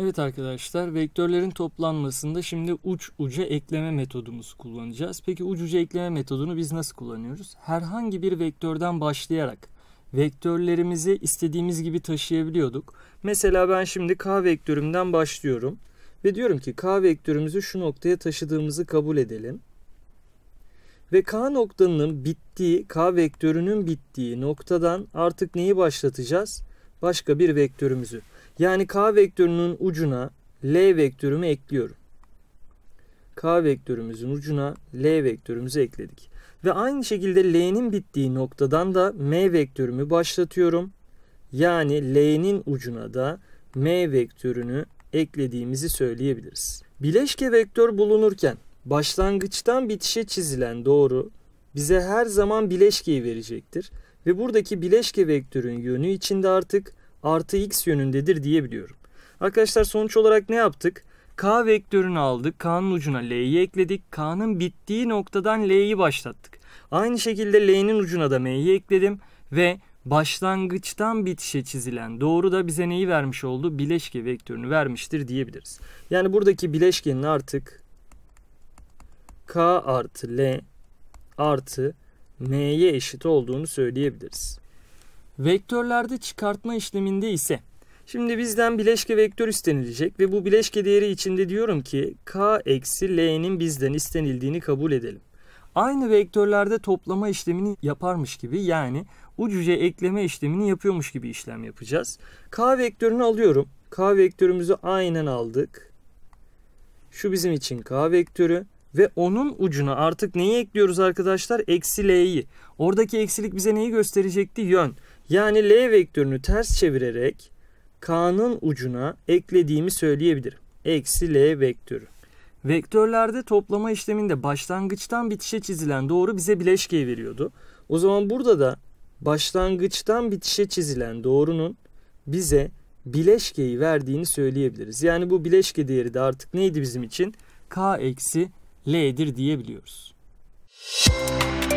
Evet arkadaşlar vektörlerin toplanmasında şimdi uç uca ekleme metodumuzu kullanacağız. Peki uç uca ekleme metodunu biz nasıl kullanıyoruz? Herhangi bir vektörden başlayarak vektörlerimizi istediğimiz gibi taşıyabiliyorduk. Mesela ben şimdi k vektörümden başlıyorum ve diyorum ki k vektörümüzü şu noktaya taşıdığımızı kabul edelim. Ve k noktanın bittiği, k vektörünün bittiği noktadan artık neyi başlatacağız? başka bir vektörümüzü. Yani k vektörünün ucuna l vektörümü ekliyorum. k vektörümüzün ucuna l vektörümüzü ekledik. Ve aynı şekilde l'nin bittiği noktadan da m vektörümü başlatıyorum. Yani l'nin ucuna da m vektörünü eklediğimizi söyleyebiliriz. Bileşke vektör bulunurken başlangıçtan bitişe çizilen doğru bize her zaman bileşkeyi verecektir. Ve buradaki bileşke vektörün yönü içinde artık artı x yönündedir diyebiliyorum. Arkadaşlar sonuç olarak ne yaptık? K vektörünü aldık. K'nın ucuna L'yi ekledik. K'nın bittiği noktadan L'yi başlattık. Aynı şekilde L'nin ucuna da M'yi ekledim. Ve başlangıçtan bitişe çizilen doğru da bize neyi vermiş oldu? Bileşke vektörünü vermiştir diyebiliriz. Yani buradaki bileşkenin artık K artı L artı n'ye eşit olduğunu söyleyebiliriz. Vektörlerde çıkartma işleminde ise şimdi bizden bileşke vektör istenilecek ve bu bileşke değeri içinde diyorum ki k eksi l'nin bizden istenildiğini kabul edelim. Aynı vektörlerde toplama işlemini yaparmış gibi yani ucuca ekleme işlemini yapıyormuş gibi işlem yapacağız. K vektörünü alıyorum. K vektörümüzü aynen aldık. Şu bizim için K vektörü. Ve onun ucuna artık neyi ekliyoruz arkadaşlar? Eksi L'yi. Oradaki eksilik bize neyi gösterecekti? Yön. Yani L vektörünü ters çevirerek K'nın ucuna eklediğimi söyleyebilirim. Eksi L vektörü. Vektörlerde toplama işleminde başlangıçtan bitişe çizilen doğru bize bileşkeyi veriyordu. O zaman burada da başlangıçtan bitişe çizilen doğrunun bize bileşkeyi verdiğini söyleyebiliriz. Yani bu bileşke değeri de artık neydi bizim için? K eksi L'dir diyebiliyoruz. Müzik